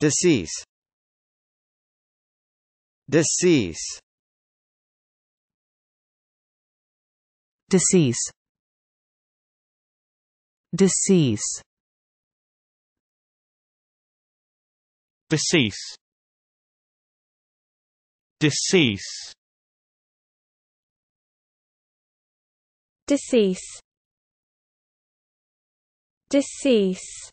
Decease Decease Decease Decease Decease Decease Decease Decease